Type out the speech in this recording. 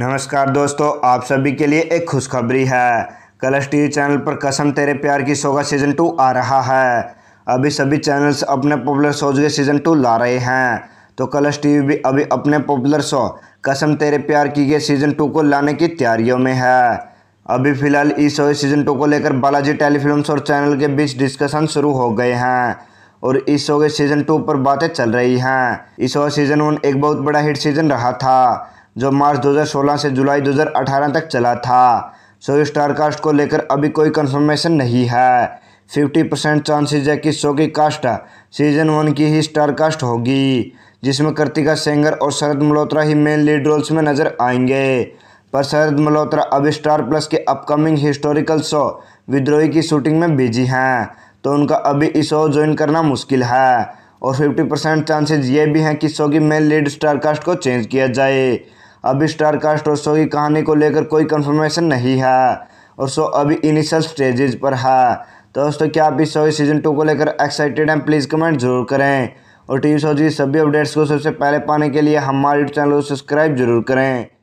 नमस्कार दोस्तों आप सभी के लिए एक खुशखबरी है कलश टीवी चैनल पर कसम तेरे प्यार की शो का सीज़न टू आ रहा है अभी सभी चैनल्स अपने पॉपुलर शोज के सीज़न टू ला रहे हैं तो कलश टीवी भी अभी अपने पॉपुलर शो कसम तेरे प्यार की के सीज़न टू को लाने की तैयारियों में है अभी फिलहाल इस शो सीज़न टू को लेकर बालाजी टेलीफिल्म्स और चैनल के बीच डिस्कशन शुरू हो गए हैं और इस शो के सीज़न टू पर बातें चल रही हैं इस शो सीज़न वन एक बहुत बड़ा हिट सीज़न रहा था जो मार्च 2016 से जुलाई 2018 तक चला था शो स्टारकास्ट को लेकर अभी कोई कंफर्मेशन नहीं है फिफ्टी परसेंट चांसेज है कि शो की कास्ट सीजन वन की ही स्टार कास्ट होगी जिसमें कृतिका सेंगर और शरद मल्होत्रा ही मेन लीड रोल्स में नजर आएंगे पर शरद मल्होत्रा अभी स्टार प्लस के अपकमिंग हिस्टोरिकल शो विद्रोही की शूटिंग में बिजी हैं तो उनका अभी इस शो ज्वाइन करना मुश्किल है और फिफ्टी परसेंट चांसेज ये भी हैं कि शो की मेन लीड स्टार कास्ट को चेंज किया जाए स्टार स्टारकास्ट और शो की कहानी को लेकर कोई कंफर्मेशन नहीं है और शो अभी इनिशियल स्टेजेज पर है तो दोस्तों क्या आप इस शो सीज़न टू को लेकर एक्साइटेड हैं प्लीज़ कमेंट जरूर करें और टी वी शो की सभी अपडेट्स को सबसे पहले पाने के लिए हमारे यूट्यूब चैनल को सब्सक्राइब जरूर करें